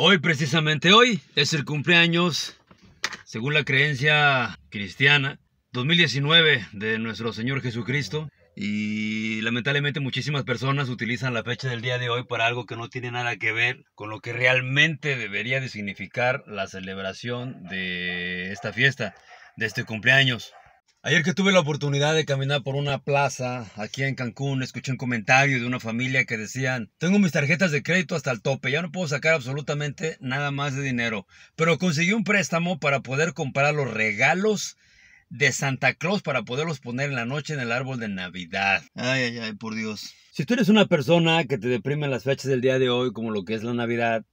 Hoy, precisamente hoy, es el cumpleaños, según la creencia cristiana, 2019 de nuestro Señor Jesucristo. Y lamentablemente muchísimas personas utilizan la fecha del día de hoy para algo que no tiene nada que ver con lo que realmente debería de significar la celebración de esta fiesta, de este cumpleaños. Ayer que tuve la oportunidad de caminar por una plaza aquí en Cancún, escuché un comentario de una familia que decían, tengo mis tarjetas de crédito hasta el tope, ya no puedo sacar absolutamente nada más de dinero, pero conseguí un préstamo para poder comprar los regalos de Santa Claus para poderlos poner en la noche en el árbol de Navidad. Ay, ay, ay, por Dios. Si tú eres una persona que te deprime las fechas del día de hoy, como lo que es la Navidad,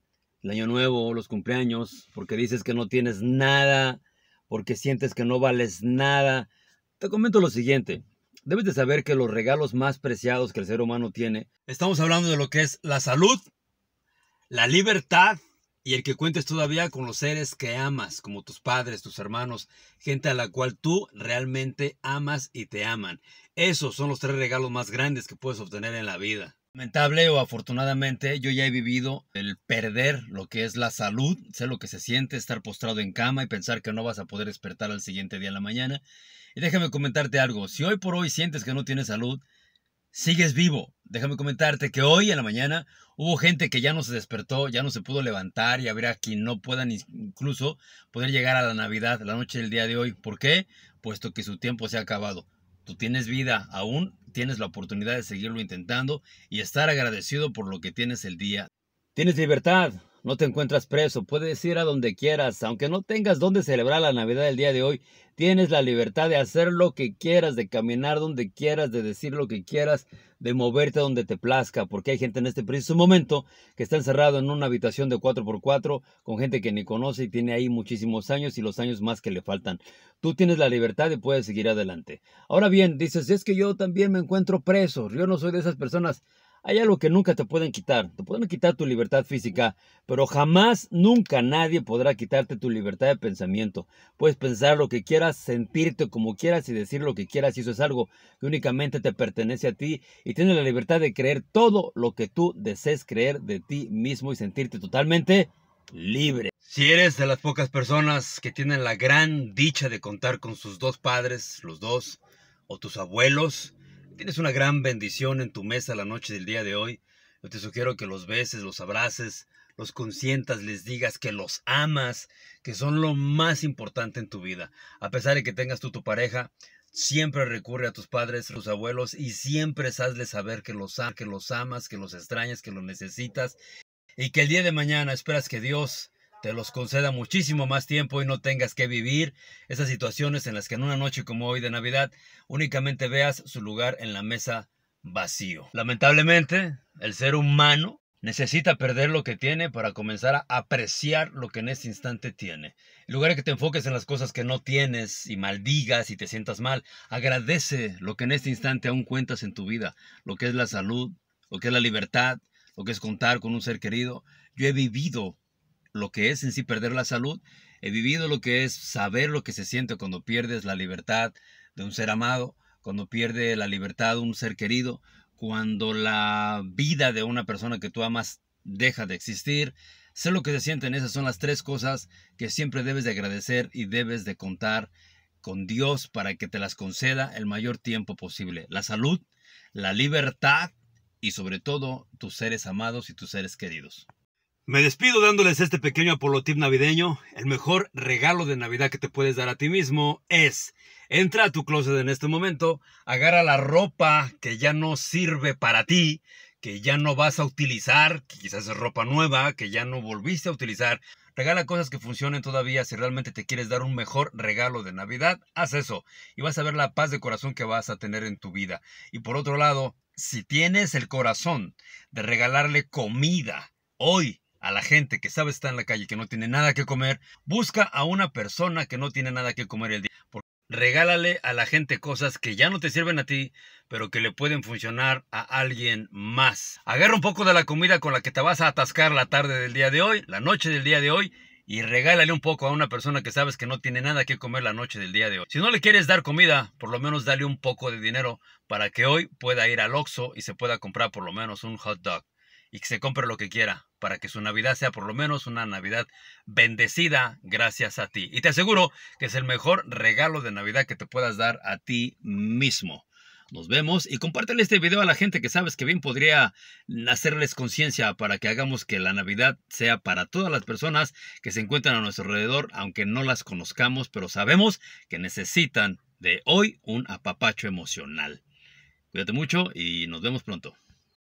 el Año Nuevo, los cumpleaños, porque dices que no tienes nada porque sientes que no vales nada. Te comento lo siguiente. Debes de saber que los regalos más preciados que el ser humano tiene, estamos hablando de lo que es la salud, la libertad y el que cuentes todavía con los seres que amas, como tus padres, tus hermanos, gente a la cual tú realmente amas y te aman. Esos son los tres regalos más grandes que puedes obtener en la vida. Lamentable o afortunadamente, yo ya he vivido el perder lo que es la salud, sé lo que se siente estar postrado en cama y pensar que no vas a poder despertar al siguiente día en la mañana. Y déjame comentarte algo, si hoy por hoy sientes que no tienes salud, sigues vivo. Déjame comentarte que hoy en la mañana hubo gente que ya no se despertó, ya no se pudo levantar y habrá quien no pueda incluso poder llegar a la Navidad, la noche del día de hoy. ¿Por qué? Puesto que su tiempo se ha acabado. Tú tienes vida aún tienes la oportunidad de seguirlo intentando y estar agradecido por lo que tienes el día. Tienes libertad, no te encuentras preso, puedes ir a donde quieras, aunque no tengas dónde celebrar la Navidad del día de hoy, tienes la libertad de hacer lo que quieras, de caminar donde quieras, de decir lo que quieras, de moverte donde te plazca, porque hay gente en este preciso momento que está encerrado en una habitación de 4x4 con gente que ni conoce y tiene ahí muchísimos años y los años más que le faltan. Tú tienes la libertad y puedes seguir adelante. Ahora bien, dices, es que yo también me encuentro preso, yo no soy de esas personas. Hay algo que nunca te pueden quitar. Te pueden quitar tu libertad física, pero jamás, nunca nadie podrá quitarte tu libertad de pensamiento. Puedes pensar lo que quieras, sentirte como quieras y decir lo que quieras. Y eso es algo que únicamente te pertenece a ti y tienes la libertad de creer todo lo que tú desees creer de ti mismo y sentirte totalmente libre. Si eres de las pocas personas que tienen la gran dicha de contar con sus dos padres, los dos, o tus abuelos, Tienes una gran bendición en tu mesa la noche del día de hoy. Yo te sugiero que los beses, los abraces, los consientas, les digas que los amas, que son lo más importante en tu vida. A pesar de que tengas tú tu pareja, siempre recurre a tus padres, a tus abuelos y siempre hazles saber que los, que los amas, que los extrañas, que los necesitas y que el día de mañana esperas que Dios te los conceda muchísimo más tiempo y no tengas que vivir esas situaciones en las que en una noche como hoy de Navidad únicamente veas su lugar en la mesa vacío. Lamentablemente, el ser humano necesita perder lo que tiene para comenzar a apreciar lo que en este instante tiene. En lugar de que te enfoques en las cosas que no tienes y maldigas y te sientas mal, agradece lo que en este instante aún cuentas en tu vida, lo que es la salud, lo que es la libertad, lo que es contar con un ser querido. Yo he vivido lo que es en sí perder la salud, he vivido lo que es saber lo que se siente cuando pierdes la libertad de un ser amado, cuando pierde la libertad de un ser querido, cuando la vida de una persona que tú amas deja de existir. Sé lo que se en esas son las tres cosas que siempre debes de agradecer y debes de contar con Dios para que te las conceda el mayor tiempo posible. La salud, la libertad y sobre todo tus seres amados y tus seres queridos. Me despido dándoles este pequeño apolotip navideño. El mejor regalo de Navidad que te puedes dar a ti mismo es entra a tu closet en este momento, agarra la ropa que ya no sirve para ti, que ya no vas a utilizar, que quizás es ropa nueva, que ya no volviste a utilizar. Regala cosas que funcionen todavía. Si realmente te quieres dar un mejor regalo de Navidad, haz eso y vas a ver la paz de corazón que vas a tener en tu vida. Y por otro lado, si tienes el corazón de regalarle comida hoy a la gente que sabe está en la calle, que no tiene nada que comer, busca a una persona que no tiene nada que comer el día. regálale a la gente cosas que ya no te sirven a ti, pero que le pueden funcionar a alguien más. Agarra un poco de la comida con la que te vas a atascar la tarde del día de hoy, la noche del día de hoy, y regálale un poco a una persona que sabes que no tiene nada que comer la noche del día de hoy. Si no le quieres dar comida, por lo menos dale un poco de dinero para que hoy pueda ir al Oxxo y se pueda comprar por lo menos un hot dog y que se compre lo que quiera para que su Navidad sea por lo menos una Navidad bendecida gracias a ti. Y te aseguro que es el mejor regalo de Navidad que te puedas dar a ti mismo. Nos vemos y comparte este video a la gente que sabes que bien podría hacerles conciencia para que hagamos que la Navidad sea para todas las personas que se encuentran a nuestro alrededor, aunque no las conozcamos, pero sabemos que necesitan de hoy un apapacho emocional. Cuídate mucho y nos vemos pronto.